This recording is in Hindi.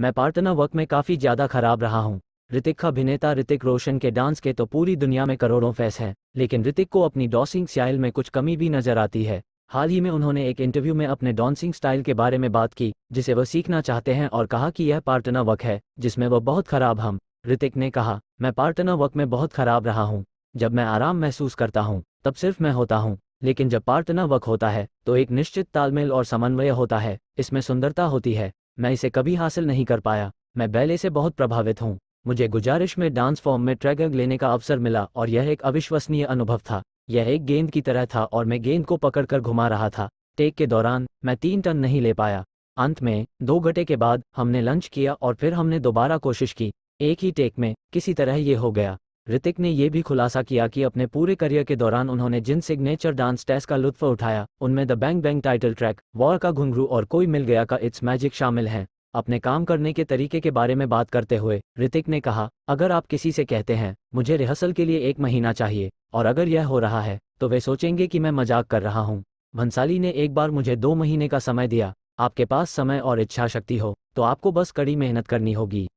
मैं पार्टना वर्क में काफ़ी ज़्यादा खराब रहा हूँ ऋतिक अभिनेता ऋतिक रोशन के डांस के तो पूरी दुनिया में करोड़ों फैस हैं लेकिन ऋतिक को अपनी डॉसिंग स्टाइल में कुछ कमी भी नजर आती है हाल ही में उन्होंने एक इंटरव्यू में अपने डांसिंग स्टाइल के बारे में बात की जिसे वह सीखना चाहते हैं और कहा कि यह पार्टना वर्क है जिसमें वह बहुत खराब हम ऋतिक ने कहा मैं पार्टना वर्क में बहुत खराब रहा हूँ जब मैं आराम महसूस करता हूँ तब सिर्फ मैं होता हूँ लेकिन जब पार्टना वर्क होता है तो एक निश्चित तालमेल और समन्वय होता है इसमें सुंदरता होती है मैं इसे कभी हासिल नहीं कर पाया मैं बैले से बहुत प्रभावित हूँ मुझे गुजारिश में डांस फॉर्म में ट्रैगंग लेने का अवसर मिला और यह एक अविश्वसनीय अनुभव था यह एक गेंद की तरह था और मैं गेंद को पकड़कर घुमा रहा था टेक के दौरान मैं तीन टन नहीं ले पाया अंत में दो घंटे के बाद हमने लंच किया और फिर हमने दोबारा कोशिश की एक ही टेक में किसी तरह ये हो गया ऋतिक ने यह भी खुलासा किया कि अपने पूरे करियर के दौरान उन्होंने जिन सिग्नेचर डांस टेस्ट का लुत्फ उठाया उनमें the Bang Bang title track War का घुंघरू और कोई मिल गया का इट्स मैजिक शामिल हैं अपने काम करने के तरीके के बारे में बात करते हुए ऋतिक ने कहा अगर आप किसी से कहते हैं मुझे रिहर्सल के लिए एक महीना चाहिए और अगर यह हो रहा है तो वे सोचेंगे कि मैं मजाक कर रहा हूँ भंसाली ने एक बार मुझे दो महीने का समय दिया आपके पास समय और इच्छा शक्ति हो तो आपको बस कड़ी मेहनत करनी होगी